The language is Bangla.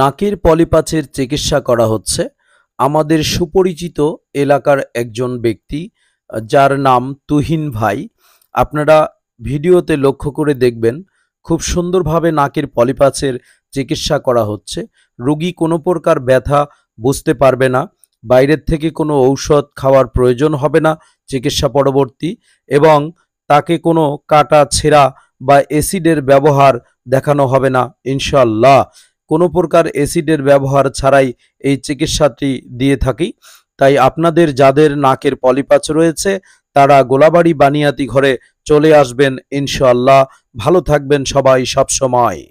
নাকের পলিপাচের চিকিৎসা করা হচ্ছে আমাদের সুপরিচিত এলাকার একজন ব্যক্তি যার নাম তুহিন ভাই আপনারা ভিডিওতে লক্ষ্য করে দেখবেন খুব সুন্দরভাবে নাকের পলিপাচের চিকিৎসা করা হচ্ছে রুগী কোনো প্রকার ব্যথা বুঝতে পারবে না বাইরের থেকে কোনো ঔষধ খাওয়ার প্রয়োজন হবে না চিকিৎসা পরবর্তী এবং তাকে কোনো কাটা ছেঁড়া বা এসিডের ব্যবহার দেখানো হবে না ইনশাল্লাহ কোনো প্রকার অ্যাসিডের ব্যবহার ছাড়াই এই চিকিৎসাটি দিয়ে থাকি তাই আপনাদের যাদের নাকের পলিপাচ রয়েছে তারা গোলাবাড়ি বানিয়াতি ঘরে চলে আসবেন ইনশাল্লাহ ভালো থাকবেন সবাই সবসময়